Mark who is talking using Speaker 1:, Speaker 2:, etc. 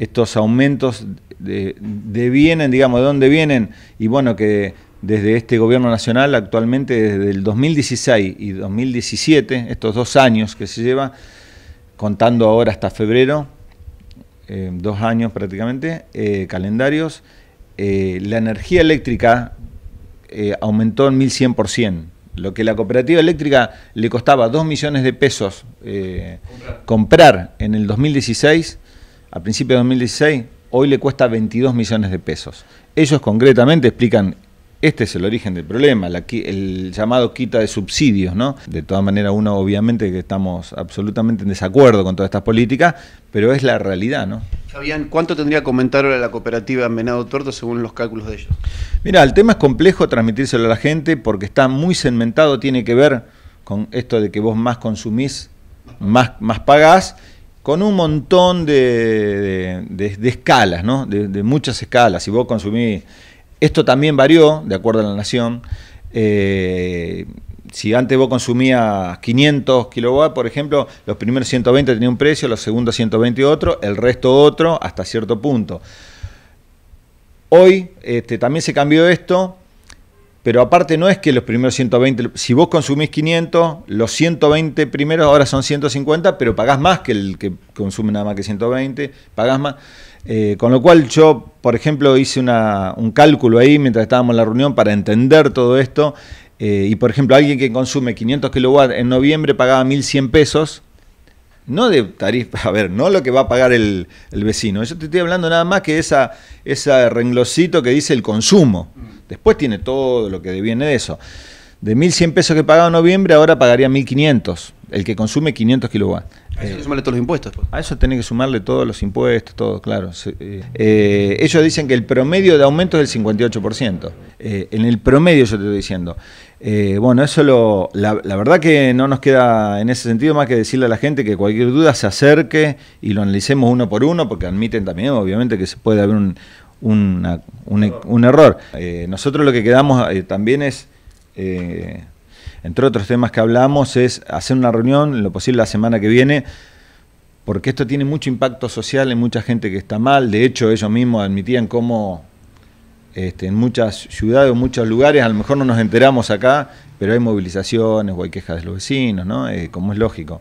Speaker 1: estos aumentos de, de, vienen, digamos, de dónde vienen, y bueno, que desde este gobierno nacional actualmente, desde el 2016 y 2017, estos dos años que se lleva, contando ahora hasta febrero, eh, dos años prácticamente, eh, calendarios, eh, la energía eléctrica aumentó en 1100%, lo que la cooperativa eléctrica le costaba 2 millones de pesos comprar en el 2016, a principios de 2016, hoy le cuesta 22 millones de pesos. Ellos concretamente explican este es el origen del problema, el llamado quita de subsidios, ¿no? De todas maneras, uno obviamente que estamos absolutamente en desacuerdo con todas estas políticas, pero es la realidad, ¿no? Fabián, ¿cuánto tendría que comentar ahora la cooperativa Menado Torto según los cálculos de ellos? Mira, el tema es complejo transmitírselo a la gente porque está muy segmentado, tiene que ver con esto de que vos más consumís, más, más pagás, con un montón de, escalas, ¿no? de, muchas escalas. Si vos consumís, esto también varió, de acuerdo a la nación. Eh, si antes vos consumías 500 kilowatts, por ejemplo, los primeros 120 tenían un precio, los segundos 120 otro, el resto otro, hasta cierto punto. Hoy este, también se cambió esto, pero aparte no es que los primeros 120, si vos consumís 500, los 120 primeros ahora son 150, pero pagás más que el que consume nada más que 120, pagás más. Eh, con lo cual yo, por ejemplo, hice un cálculo ahí mientras estábamos en la reunión para entender todo esto. Eh, y por ejemplo, alguien que consume 500 kilowatts en noviembre pagaba 1.100 pesos, no de tarifa, a ver, no lo que va a pagar el, vecino. Yo te estoy hablando nada más que esa, ese renglocito que dice el consumo. Después tiene todo lo que deviene de eso. De 1.100 pesos que pagaba en noviembre, ahora pagaría 1.500, el que consume 500 kilowatts. A eso que eh, sumarle todos los impuestos. Pues. A eso tiene que sumarle todos los impuestos, todo, claro. Eh, eh, ellos dicen que el promedio de aumento es del 58%. en el promedio yo te estoy diciendo. bueno, eso lo, la, la, verdad que no nos queda en ese sentido más que decirle a la gente que cualquier duda se acerque y lo analicemos uno por uno, porque admiten también obviamente que se puede haber un, un, un, error. Eh, nosotros lo que quedamos eh, también es, eh, entre otros temas que hablamos, es hacer una reunión, lo posible la semana que viene, porque esto tiene mucho impacto social en mucha gente que está mal. De hecho, ellos mismos admitían cómo este, en muchas ciudades o muchos lugares, a lo mejor no nos enteramos acá, pero hay movilizaciones o hay quejas de los vecinos, ¿no? como es lógico.